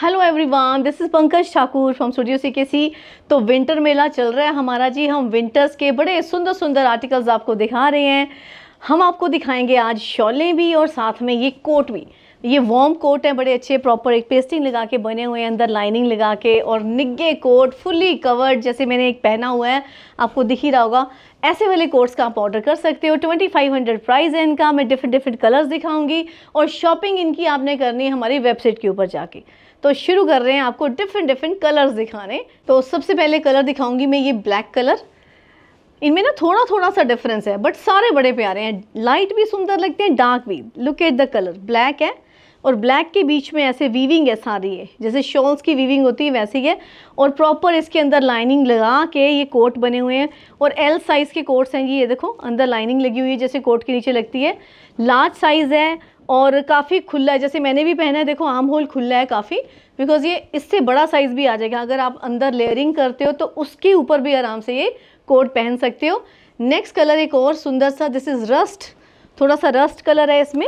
hello everyone this is Pankaj Thakur from studio C K C तो winter मेला चल रहा है हमारा जी हम विंटर्स के बड़े सुंदर सुंदर आर्टिकल्स आपको दिखा रहे हैं हम आपको दिखाएंगे आज शॉलें भी और साथ में ये कोट भी ये वॉर्म कोट हैं बड़े अच्छे प्रॉपर एक पेस्टिंग लगा के बने हुए हैं अंदर लाइनिंग लगा के और निग्गे कोट फुली कवर्ड जैसे मैंने एक पहना हुआ है आपको दिख ही रहा होगा ऐसे वाले कोट्स का आप ऑर्डर कर सकते हो 2500 प्राइस है इनका मैं डिफरेंट डिफरेंट कलर्स दिखाऊंगी और शॉपिंग इनकी आपने करनी है हमारी वेबसाइट के ऊपर जाके तो शुरू कर रहे हैं आपको डिफरेंट डिफरेंट कलर्स दिखाने तो सबसे पहले कलर दिखाऊंगी मैं ये ब्लैक कलर इनमें ना थोड़ा थोड़ा सा डिफरेंस है बट सारे बड़े प्यारे हैं लाइट भी सुंदर लगते हैं डार्क भी look at the colour black है और ब्लैक के बीच में ऐसे वीविंग है सारी है जैसे शॉल्स की वीविंग होती है वैसी है और प्रॉपर इसके अंदर लाइनिंग लगा के ये कोट बने हुए हैं और एल साइज़ के कोट्स हैं ये देखो अंदर लाइनिंग लगी हुई है जैसे कोट के नीचे लगती है लार्ज साइज़ है और काफ़ी खुला है जैसे मैंने भी पहना है देखो आम होल खुला है काफ़ी बिकॉज ये इससे बड़ा साइज़ भी आ जाएगा अगर आप अंदर लेयरिंग करते हो तो उसके ऊपर भी आराम से ये कोट पहन सकते हो नेक्स्ट कलर एक और सुंदर सा दिस इज़ रस्ट थोड़ा सा रस्ट कलर है इसमें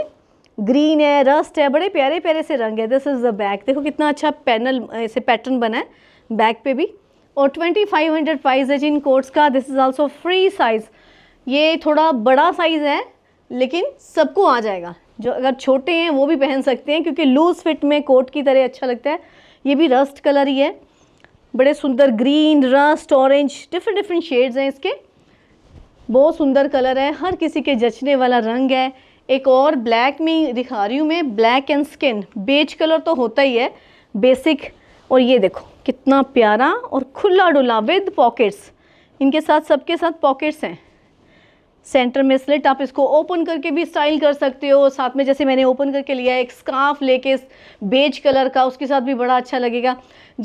ग्रीन है रस्ट है बड़े प्यारे प्यारे से रंग है दिस इज़ द बैक देखो कितना अच्छा पैनल ऐसे पैटर्न बना है बैक पे भी और 2500 प्राइस है जिन कोट्स का this is also free size ये थोड़ा बड़ा साइज़ है लेकिन सबको आ जाएगा जो अगर छोटे हैं वो भी पहन सकते हैं क्योंकि लूज़ फिट में कोट की तरह अच्छा लगता है ये भी रस्ट कलर ही है बड़े सुंदर green rust orange different different shades हैं इसके बहुत सुंदर कलर है हर किसी के जचने वाला रंग है एक और ब्लैक में दिखा रही हूँ मैं black and skin beige colour तो होता ही है बेसिक और ये देखो कितना प्यारा और खुला डुला विद पॉकेट्स इनके साथ सबके साथ पॉकेट्स हैं सेंटर में स्लिट आप इसको ओपन करके भी स्टाइल कर सकते हो साथ में जैसे मैंने ओपन करके लिया है एक स्काफ लेके बेज कलर का उसके साथ भी बड़ा अच्छा लगेगा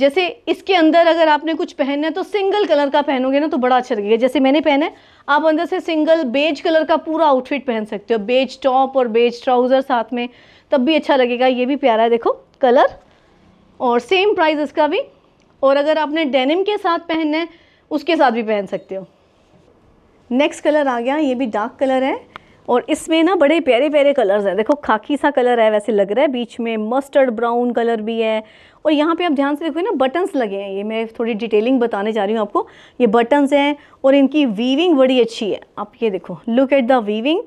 जैसे इसके अंदर अगर आपने कुछ पहनना है तो सिंगल कलर का पहनोगे ना तो बड़ा अच्छा लगेगा जैसे मैंने पहना है आप अंदर से सिंगल बेज कलर का पूरा आउटफिट पहन सकते हो बेज टॉप और बेज ट्राउज़र साथ में तब भी अच्छा लगेगा ये भी प्यारा है देखो कलर और सेम प्राइस इसका भी और अगर आपने डेनिम के साथ पहनना है उसके साथ भी पहन सकते हो नेक्स्ट कलर आ गया ये भी डार्क कलर है और इसमें ना बड़े प्यारे प्यारे कलर्स हैं देखो खाकी सा कलर है वैसे लग रहा है बीच में मस्टर्ड ब्राउन कलर भी है और यहाँ पे आप ध्यान से देखो ना बटन्स लगे हैं ये मैं थोड़ी डिटेलिंग बताने जा रही हूँ आपको ये बटन्स हैं और इनकी वीविंग बड़ी अच्छी है आप ये देखो लुक एट द वीविंग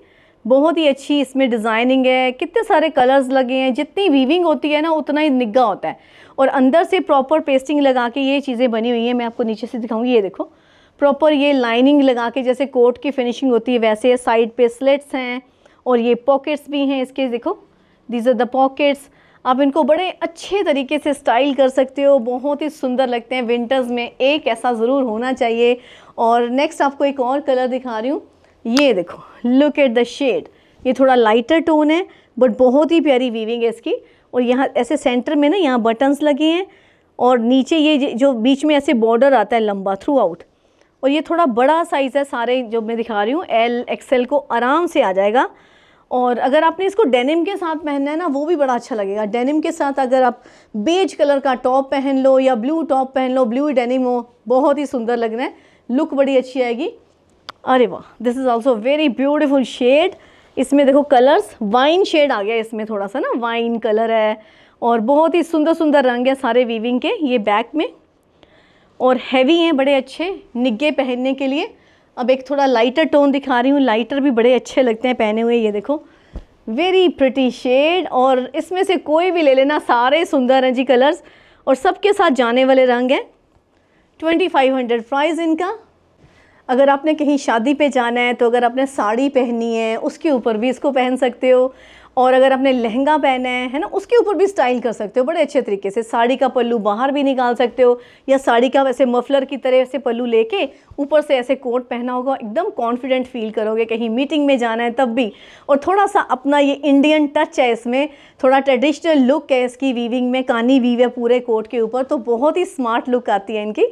बहुत ही अच्छी इसमें डिज़ाइनिंग है कितने सारे कलर्स लगे हैं जितनी वीविंग होती है ना उतना ही निग्गा होता है और अंदर से प्रॉपर पेस्टिंग लगा के ये चीज़ें बनी हुई हैं मैं आपको नीचे से दिखाऊँगी ये देखो प्रॉपर ये लाइनिंग लगा के जैसे कोट की फिनिशिंग होती है वैसे साइड पे स्लेट्स हैं और ये पॉकेट्स भी हैं इसके देखो दीज आर द पॉकेट्स आप इनको बड़े अच्छे तरीके से स्टाइल कर सकते हो बहुत ही सुंदर लगते हैं विंटर्स में एक ऐसा ज़रूर होना चाहिए और नेक्स्ट आपको एक और कलर दिखा रही हूँ ये देखो लुक एट द शेड ये थोड़ा लाइटर टोन है बट बहुत ही प्यारी वीविंग है इसकी और यहाँ ऐसे सेंटर में ना यहाँ बटन्स लगे हैं और नीचे ये जो बीच में ऐसे बॉर्डर आता है लंबा थ्रू आउट और ये थोड़ा बड़ा साइज़ है सारे जो मैं दिखा रही हूँ एल एक्सेल को आराम से आ जाएगा और अगर आपने इसको डेनिम के साथ पहनना है ना वो भी बड़ा अच्छा लगेगा डेनिम के साथ अगर आप बेज कलर का टॉप पहन लो या ब्लू टॉप पहन लो ब्लू डेनिम हो बहुत ही सुंदर लग रहा है लुक बड़ी अच्छी आएगी अरे वाह this is also very beautiful shade इसमें देखो कलर्स वाइन शेड आ गया इसमें थोड़ा सा ना वाइन कलर है और बहुत ही सुंदर सुंदर रंग है सारे वीविंग के ये बैक में और हैवी हैं बड़े अच्छे निग्गे पहनने के लिए अब एक थोड़ा लाइटर टोन दिखा रही हूँ लाइटर भी बड़े अच्छे लगते हैं पहने हुए ये देखो वेरी प्रटी शेड और इसमें से कोई भी ले लेना सारे सुंदर हैं जी कलर्स और सबके साथ जाने वाले रंग हैं ट्वेंटी फाइव हंड्रेड प्राइज़ इनका अगर आपने कहीं शादी पे जाना है तो अगर आपने साड़ी पहनी है उसके ऊपर भी इसको पहन सकते हो और अगर आपने लहंगा पहना है है ना उसके ऊपर भी स्टाइल कर सकते हो बड़े अच्छे तरीके से साड़ी का पल्लू बाहर भी निकाल सकते हो या साड़ी का वैसे मफलर की तरह से पल्लू लेके ऊपर से ऐसे कोट पहना होगा एकदम कॉन्फिडेंट फील करोगे कहीं मीटिंग में जाना है तब भी और थोड़ा सा अपना ये इंडियन टच है इसमें थोड़ा ट्रेडिशनल लुक है इसकी वीविंग में कानी वीव है पूरे कोट के ऊपर तो बहुत ही स्मार्ट लुक आती है इनकी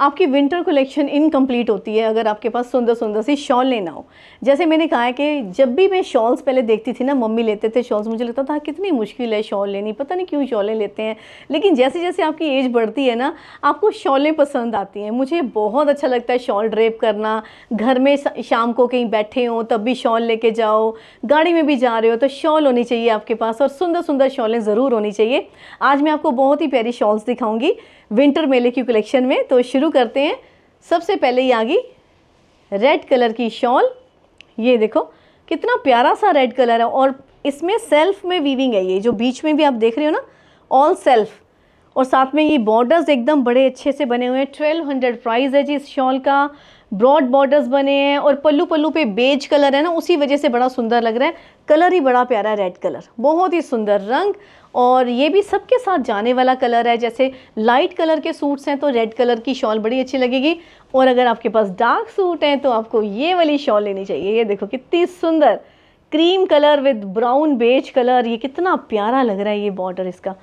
आपकी विंटर कलेक्शन इनकम्प्लीट होती है अगर आपके पास सुंदर सुंदर सी शॉल लेना हो जैसे मैंने कहा है कि जब भी मैं शॉल्स पहले देखती थी ना मम्मी लेते थे शॉल्स मुझे लगता था हाँ, कितनी मुश्किल है शॉल लेनी पता नहीं क्यों शॉलें लेते हैं लेकिन जैसे जैसे आपकी एज बढ़ती है ना आपको शॉलें पसंद आती हैं मुझे बहुत अच्छा लगता है शॉल ड्रेप करना घर में शाम को कहीं बैठे हों तब भी शॉल लेके जाओ गाड़ी में भी जा रहे हो तो शॉल होनी चाहिए आपके पास और सुंदर सुंदर शॉलें ज़रूर होनी चाहिए आज मैं आपको बहुत ही प्यारी शॉल्स दिखाऊंगी विंटर मेले की कलेक्शन में तो शुरू करते हैं सबसे पहले ये आ गई रेड कलर की शॉल ये देखो कितना प्यारा सा रेड कलर है और इसमें सेल्फ में वीविंग है ये जो बीच में भी आप देख रहे हो ना ऑल सेल्फ और साथ में ये बॉर्डर्स एकदम बड़े अच्छे से बने हुए हैं ट्वेल्व हंड्रेड प्राइज है जी इस शॉल का ब्रॉड बॉर्डर्स बने हैं और पल्लू पल्लू पे बेज कलर है ना उसी वजह से बड़ा सुंदर लग रहा है कलर ही बड़ा प्यारा है रेड कलर बहुत ही सुंदर रंग और ये भी सबके साथ जाने वाला कलर है जैसे लाइट कलर के सूट्स हैं तो रेड कलर की शॉल बड़ी अच्छी लगेगी और अगर आपके पास डार्क सूट हैं तो आपको ये वाली शॉल लेनी चाहिए ये देखो कितनी सुंदर cream colour with brown beige colour ये कितना प्यारा लग रहा है ये बॉर्डर इसका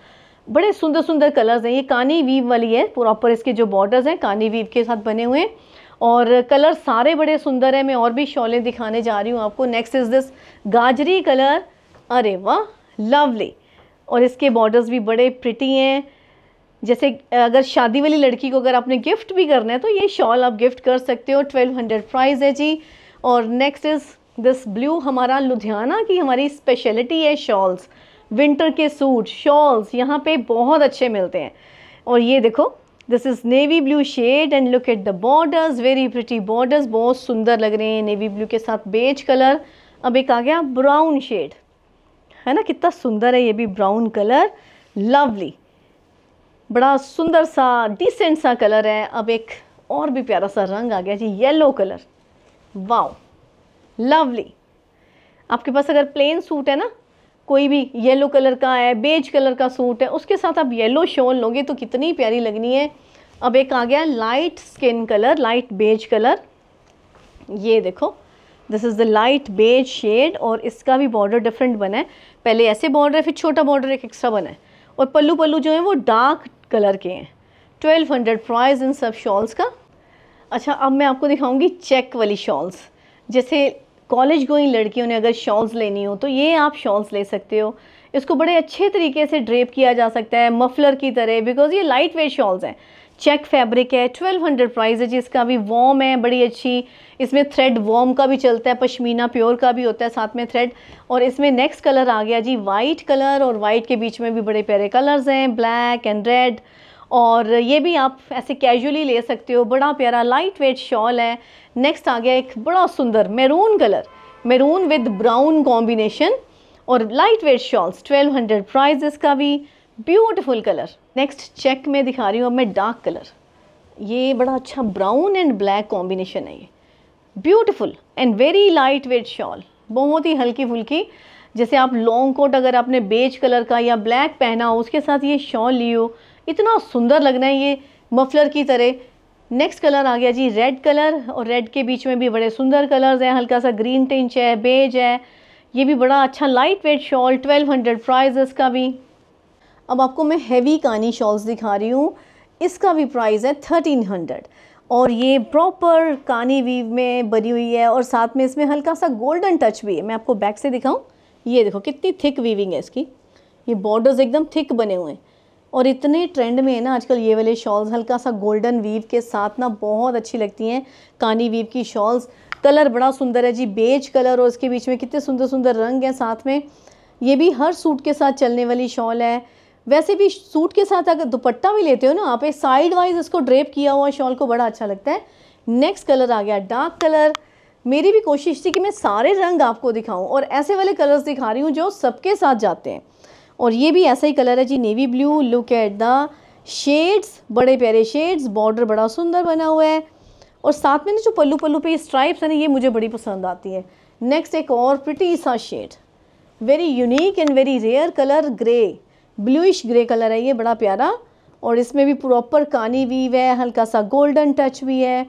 बड़े सुंदर सुंदर कलर्स हैं ये कानी वीव वाली है प्रॉपर इसके जो बॉर्डर्स हैं कानी वीव के साथ बने हुए हैं और कलर सारे बड़े सुंदर हैं मैं और भी शॉलें दिखाने जा रही हूँ आपको नेक्स्ट इज़ दिस गाजरी कलर अरे वाह लवली और इसके बॉर्डर्स भी बड़े प्रिटी हैं जैसे अगर शादी वाली लड़की को अगर आपने गिफ्ट भी करना है तो ये शॉल आप गिफ्ट कर सकते हो ट्वेल्व हंड्रेड प्राइज़ है जी और नेक्स्ट इज़ दिस ब्लू हमारा लुधियाना की हमारी स्पेशलिटी है शॉल्स विंटर के सूट शॉल्स यहाँ पे बहुत अच्छे मिलते हैं और ये देखो this is navy blue shade and look at the borders very pretty borders बहुत सुंदर लग रहे हैं नेवी ब्लू के साथ बेज कलर अब एक आ गया ब्राउन शेड है ना कितना सुंदर है ये भी ब्राउन कलर लवली बड़ा सुंदर सा डिसेंट सा कलर है अब एक और भी प्यारा सा रंग आ गया जी येलो कलर वाओ लवली आपके पास अगर प्लेन सूट है ना कोई भी येलो कलर का है बेज कलर का सूट है उसके साथ आप येलो शॉल लोगे तो कितनी प्यारी लगनी है अब एक आ गया light skin colour light beige colour ये देखो this is the light beige shade और इसका भी बॉर्डर डिफरेंट बना है पहले ऐसे बॉर्डर है फिर छोटा बॉर्डर एक एक्स्ट्रा बना है और पल्लू पल्लू जो है वो डार्क कलर के हैं ट्वेल्व हंड्रेड प्राइज इन सब शॉल्स का अच्छा अब मैं आपको दिखाऊंगी चेक वाली शॉल्स जैसे कॉलेज गोइंग लड़कियों ने अगर शॉल्स लेनी हो तो ये आप शॉल्स ले सकते हो इसको बड़े अच्छे तरीके से ड्रेप किया जा सकता है मफलर की तरह बिकॉज ये लाइट वेट शॉल्स हैं चेक फैब्रिक है 1200 प्राइज है जिसका भी वॉम है बड़ी अच्छी इसमें थ्रेड वॉम का भी चलता है पश्मीना प्योर का भी होता है साथ में थ्रेड और इसमें नेक्स्ट कलर आ गया जी वाइट कलर और वाइट के बीच में भी बड़े प्यारे कलर्स हैं ब्लैक एंड रेड और ये भी आप ऐसे कैजुअली ले सकते हो बड़ा प्यारा लाइट वेट शॉल है नेक्स्ट आ गया एक बड़ा सुंदर maroon colour maroon with brown combination और लाइट वेट शॉल्स 1200 प्राइस इसका भी ब्यूटीफुल कलर नेक्स्ट चेक में दिखा रही हूँ अब मैं डार्क कलर ये बड़ा अच्छा ब्राउन एंड ब्लैक कॉम्बिनेशन है ये beautiful and very light weight shawl बहुत ही हल्की फुल्की जैसे आप लॉन्ग कोट अगर आपने बेज कलर का या ब्लैक पहना हो उसके साथ ये शॉल लियो इतना सुंदर लगना है ये मफलर की तरह नेक्स्ट कलर आ गया जी रेड कलर और रेड के बीच में भी बड़े सुंदर कलर्स हैं हल्का सा ग्रीन टिंच है बेज है ये भी बड़ा अच्छा light weight shawl 1200 hundred price इसका भी अब आपको मैं हैवी कानी शॉल्स दिखा रही हूँ इसका भी प्राइस है थर्टीन हंड्रेड और ये प्रॉपर कानी वीव में बनी हुई है और साथ में इसमें हल्का सा गोल्डन टच भी है मैं आपको बैक से दिखाऊँ ये देखो कितनी थिक वीविंग है इसकी ये बॉर्डर्स एकदम थिक बने हुए हैं और इतने ट्रेंड में है ना आजकल ये वाले शॉल्स हल्का सा गोल्डन वीव के साथ ना बहुत अच्छी लगती हैं कानी वीव की शॉल्स कलर बड़ा सुंदर है जी बेज कलर और उसके बीच में कितने सुंदर सुंदर रंग हैं साथ में ये भी हर सूट के साथ चलने वाली शॉल है वैसे भी सूट के साथ अगर दुपट्टा भी लेते हो ना आप एक साइड वाइज इसको ड्रेप किया हुआ शॉल को बड़ा अच्छा लगता है नेक्स्ट कलर आ गया डार्क कलर मेरी भी कोशिश थी कि मैं सारे रंग आपको दिखाऊं और ऐसे वाले कलर्स दिखा रही हूँ जो सबके साथ जाते हैं और ये भी ऐसा ही कलर है जी navy blue look at the shades बड़े प्यारे शेड्स बॉर्डर बड़ा सुंदर बना हुआ है और साथ में ना जो पल्लू पल्लू पे स्ट्राइप्स है ना ये मुझे बड़ी पसंद आती है नेक्स्ट एक और प्रिटी सा shade very unique and very rare colour grey bluish grey colour है ये बड़ा प्यारा और इसमें भी प्रॉपर कानी वीव है हल्का सा गोल्डन टच भी है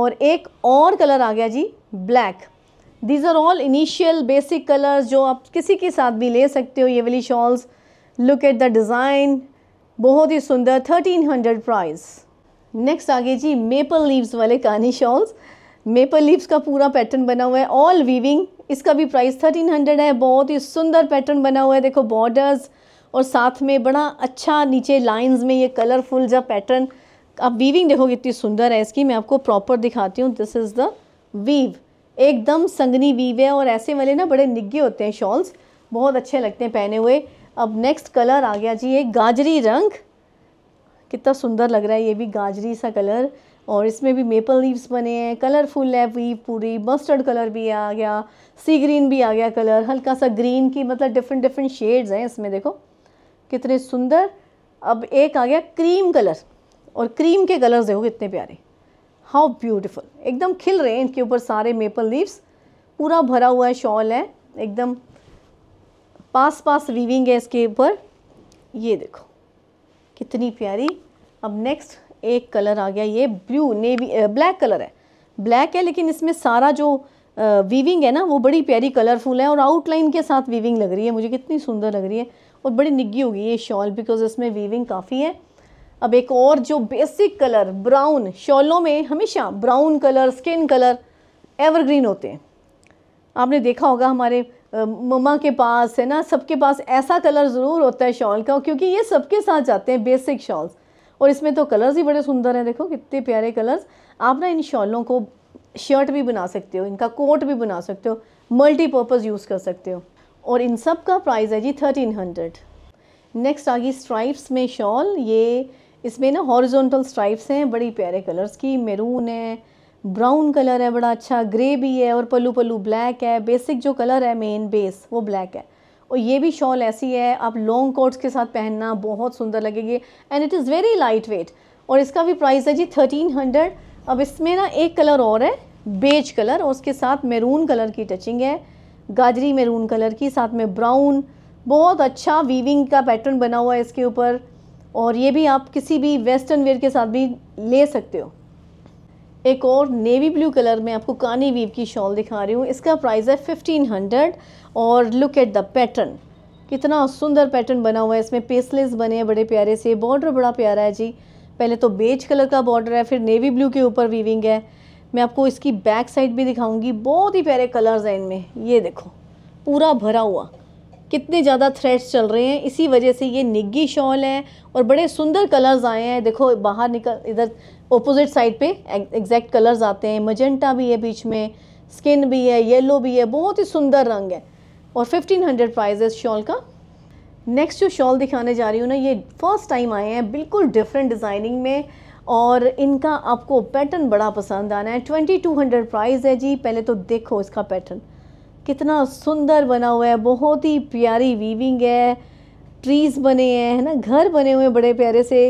और एक और कलर आ गया जी black these are all initial basic colours जो आप किसी के साथ भी ले सकते हो ये वाली shawls look at the design बहुत ही सुंदर थर्टीन हंड्रेड प्राइस नेक्स्ट आगे जी मेपल लीव्स वाले कानी शॉल्स मेपल लीव्स का पूरा पैटर्न बना हुआ है ऑल वीविंग इसका भी प्राइस थर्टीन हंड्रेड है बहुत ही सुंदर पैटर्न बना हुआ है देखो बॉर्डर्स और साथ में बड़ा अच्छा नीचे लाइंस में ये कलरफुल जब पैटर्न आप वीविंग देखो कितनी सुंदर है इसकी मैं आपको प्रॉपर दिखाती हूँ दिस इज़ द वीव एकदम संगनी वीव है और ऐसे वाले ना बड़े निग्गे होते हैं शॉल्स बहुत अच्छे लगते हैं पहने हुए अब नेक्स्ट कलर आ गया जी ये गाजरी रंग कितना सुंदर लग रहा है ये भी गाजरी सा कलर और इसमें भी मेपल लीव्स बने हैं कलरफुल है वीव पूरी मस्टर्ड कलर भी आ गया सी ग्रीन भी आ गया कलर हल्का सा ग्रीन की मतलब डिफरेंट डिफरेंट शेड्स हैं इसमें देखो कितने सुंदर अब एक आ गया क्रीम कलर और क्रीम के कलर्स देखो कितने प्यारे हाउ ब्यूटिफुल एकदम खिल रहे हैं इनके ऊपर सारे मेपल लीव्स पूरा भरा हुआ है शॉल है एकदम पास पास वीविंग है इसके ऊपर ये देखो कितनी प्यारी अब नेक्स्ट एक कलर आ गया ये ब्लू नेवी ब्लैक कलर है ब्लैक है लेकिन इसमें सारा जो वीविंग है ना वो बड़ी प्यारी कलरफुल है और आउटलाइन के साथ वीविंग लग रही है मुझे कितनी सुंदर लग रही है और बड़ी निग्गी होगी ये शॉल बिकॉज इसमें वीविंग काफ़ी है अब एक और जो बेसिक कलर ब्राउन शॉलों में हमेशा brown colour skin colour evergreen होते हैं आपने देखा होगा हमारे मम्मा के पास है ना सबके पास ऐसा कलर ज़रूर होता है शॉल का क्योंकि ये सबके साथ जाते हैं बेसिक शॉल्स और इसमें तो कलर्स ही बड़े सुंदर हैं देखो कितने प्यारे कलर्स आप ना इन शॉलों को शर्ट भी बना सकते हो इनका कोट भी बना सकते हो मल्टीपर्पज़ यूज़ कर सकते हो और इन सब का प्राइस है जी थर्टीन हंड्रेड नेक्स्ट आ गई स्ट्राइप्स में शॉल ये इसमें ना हॉरिजॉन्टल स्ट्राइप्स हैं बड़ी प्यारे कलर्स की मेरून है ब्राउन कलर है बड़ा अच्छा ग्रे भी है और पल्लू पल्लू ब्लैक है बेसिक जो कलर है मेन बेस वो ब्लैक है और ये भी शॉल ऐसी है आप लॉन्ग कोट्स के साथ पहनना बहुत सुंदर लगेगी and it is very light weight और इसका भी प्राइस है जी थर्टीन हंड्रेड अब इसमें ना एक कलर और है बेज कलर और उसके साथ मेरून कलर की टचिंग है गाजरी मेरून कलर की साथ में ब्राउन बहुत अच्छा वीविंग का पैटर्न बना हुआ है इसके ऊपर और ये भी आप किसी भी वेस्टर्न वेयर के साथ भी ले सकते हो एक और नेवी ब्लू कलर में आपको कानी वीव की शॉल दिखा रही हूँ इसका प्राइस है फिफ्टीन हंड्रेड और लुक एट द पैटर्न कितना सुंदर पैटर्न बना हुआ है इसमें पेसलेस बने हैं बड़े प्यारे से बॉर्डर बड़ा प्यारा है जी पहले तो बेज कलर का बॉर्डर है फिर नेवी ब्लू के ऊपर वीविंग है मैं आपको इसकी बैक साइड भी दिखाऊंगी बहुत ही प्यारे कलर्स हैं इनमें ये देखो पूरा भरा हुआ कितने ज़्यादा थ्रेड्स चल रहे हैं इसी वजह से ये निग्गी शॉल है और बड़े सुंदर कलर्स आए हैं देखो बाहर निकल इधर ओपोजिट साइड पे एग्जैक्ट कलर्स आते हैं मजेंटा भी है बीच में स्किन भी है येलो भी है बहुत ही सुंदर रंग है और 1500 हंड्रेड प्राइज़ है इस शॉल का नेक्स्ट जो शॉल दिखाने जा रही हूँ ना ये फर्स्ट टाइम आए हैं बिल्कुल डिफरेंट डिज़ाइनिंग में और इनका आपको पैटर्न बड़ा पसंद आना है ट्वेंटी टू हंड्रेड प्राइज़ है जी पहले तो देखो इसका पैटर्न कितना सुंदर बना हुआ है बहुत ही प्यारी वीविंग है ट्रीज़ बने हैं है ना घर बने हुए हैं बड़े प्यारे से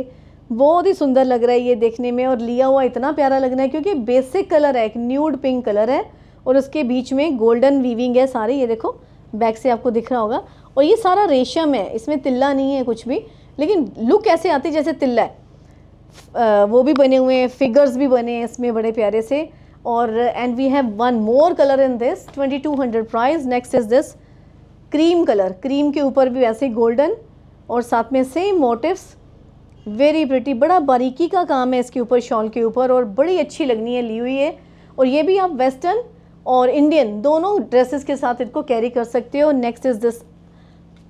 बहुत ही सुंदर लग रहा है ये देखने में और लिया हुआ इतना प्यारा लग रहा है क्योंकि बेसिक कलर है एक न्यूड पिंक कलर है और उसके बीच में गोल्डन वीविंग है सारे ये देखो बैक से आपको दिख रहा होगा और ये सारा रेशम है इसमें तिल्ला नहीं है कुछ भी लेकिन लुक ऐसे आती जैसे तिल्ला है आ, वो भी बने हुए हैं फिगर्स भी बने हैं इसमें बड़े प्यारे से और and we have one more colour in this 2200 price next is this cream colour cream के ऊपर भी वैसे गोल्डन और साथ में सेम मोटिवस वेरी प्रिटी बड़ा बारीकी का काम है इसके ऊपर शॉल के ऊपर और बड़ी अच्छी लगनी है ली हुई है और ये भी आप वेस्टर्न और इंडियन दोनों ड्रेसेस के साथ इनको कैरी कर सकते हो next is this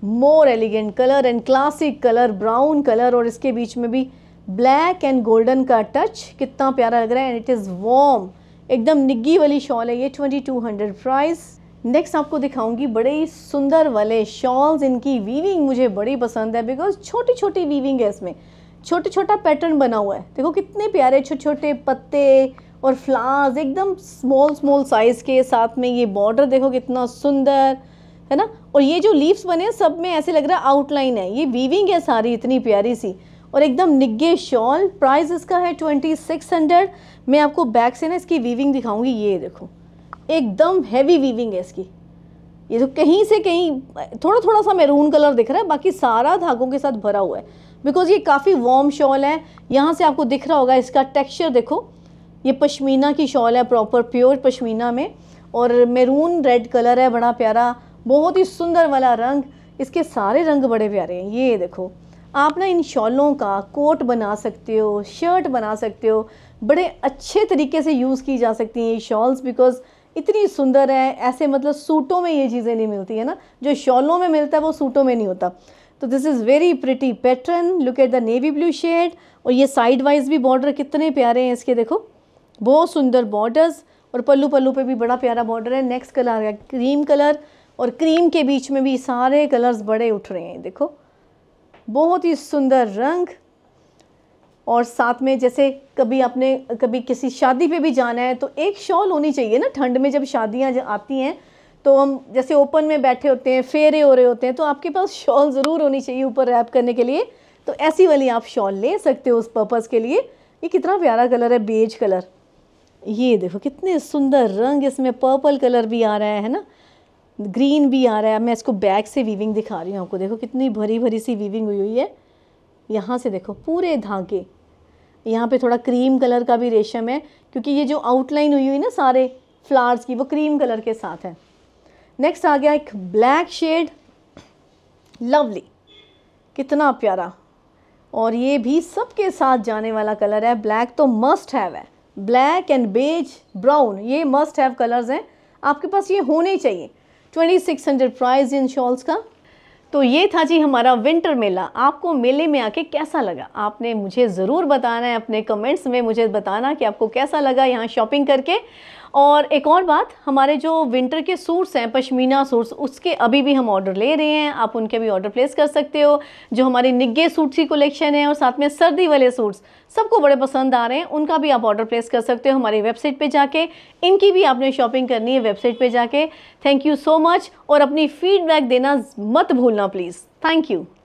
more elegant colour and classic colour brown colour और इसके बीच में भी ब्लैक एंड गोल्डन का टच कितना प्यारा लग रहा है एंड इट इज़ वॉम एकदम निग्गी वाली शॉल है ये twenty two hundred price next आपको दिखाऊंगी बड़े ही सुंदर वाले शॉल्स इनकी वीविंग मुझे बड़ी पसंद है बिकॉज छोटी छोटी वीविंग है इसमें छोटे छोटा पैटर्न बना हुआ है देखो कितने प्यारे छोटे छोटे पत्ते और फ्लावर्स एकदम स्मॉल स्मॉल साइज़ के साथ में ये बॉर्डर देखो कितना सुंदर है ना और ये जो लीव्स बने हैं सब में ऐसे लग रहा है आउटलाइन है ये वीविंग है सारी इतनी प्यारी सी और एकदम निग्गे शॉल प्राइस इसका है ट्वेंटी सिक्स हंड्रेड मैं आपको बैक से ना इसकी वीविंग दिखाऊंगी ये देखो एकदम हैवी वीविंग है इसकी ये तो कहीं से कहीं थोड़ा थोड़ा सा मैरून कलर दिख रहा है बाकी सारा धागों के साथ भरा हुआ है बिकॉज ये काफ़ी वार्म शॉल है यहाँ से आपको दिख रहा होगा इसका टेक्स्चर देखो ये पशमीना की शॉल है प्रॉपर प्योर पशमीना में और मैरून रेड कलर है बड़ा प्यारा बहुत ही सुंदर वाला रंग इसके सारे रंग बड़े प्यारे हैं ये देखो आप ना इन शॉलों का कोट बना सकते हो शर्ट बना सकते हो बड़े अच्छे तरीके से यूज़ की जा सकती हैं ये शॉल्स बिकॉज़ इतनी सुंदर है ऐसे मतलब सूटों में ये चीज़ें नहीं मिलती है ना जो शॉलों में मिलता है वो सूटों में नहीं होता तो this is very pretty pattern look at the navy blue shade और ये साइड वाइज भी बॉर्डर कितने प्यारे हैं इसके देखो बहुत सुंदर बॉर्डर्स और पल्लू पल्लू पे भी बड़ा प्यारा बॉर्डर है नेक्स्ट कलर है क्रीम कलर और क्रीम के बीच में भी सारे कलर्स बड़े उठ रहे हैं देखो बहुत ही सुंदर रंग और साथ में जैसे कभी आपने कभी किसी शादी पे भी जाना है तो एक शॉल होनी चाहिए ना ठंड में जब शादियाँ आती हैं तो हम जैसे ओपन में बैठे होते हैं फेरे हो रहे होते हैं तो आपके पास शॉल ज़रूर होनी चाहिए ऊपर रैप करने के लिए तो ऐसी वाली आप शॉल ले सकते हो उस पर्पज़ के लिए ये कितना प्यारा कलर है बेज कलर ये देखो कितने सुंदर रंग इसमें पर्पल कलर भी आ रहा है ना ग्रीन भी आ रहा है मैं इसको बैक से वीविंग दिखा रही हूँ आपको देखो कितनी भरी भरी सी वीविंग हुई हुई है यहाँ से देखो पूरे धागे यहाँ पे थोड़ा क्रीम कलर का भी रेशम है क्योंकि ये जो आउटलाइन हुई हुई ना सारे फ्लावर्स की वो क्रीम कलर के साथ है नेक्स्ट आ गया एक ब्लैक शेड लवली कितना प्यारा और ये भी सबके साथ जाने वाला कलर है ब्लैक तो मस्ट हैव है ब्लैक एंड बेज ब्राउन ये मस्ट हैव कलर्स हैं आपके पास ये होने चाहिए 2600 प्राइस इन शॉल्स का तो ये था जी हमारा विंटर मेला आपको मेले में आके कैसा लगा आपने मुझे ज़रूर बताना है अपने कमेंट्स में मुझे बताना कि आपको कैसा लगा यहाँ शॉपिंग करके और एक और बात हमारे जो विंटर के सूट्स हैं पश्मीना सूट्स उसके अभी भी हम ऑर्डर ले रहे हैं आप उनके भी ऑर्डर प्लेस कर सकते हो जो हमारे निग्गे सूट्स की कलेक्शन है और साथ में सर्दी वाले सूट्स सबको बड़े पसंद आ रहे हैं उनका भी आप ऑर्डर प्लेस कर सकते हो हमारी वेबसाइट पे जाके इनकी भी आपने शॉपिंग करनी है वेबसाइट पे जाके थैंक यू सो मच और अपनी फीडबैक देना मत भूलना प्लीज़ थैंक यू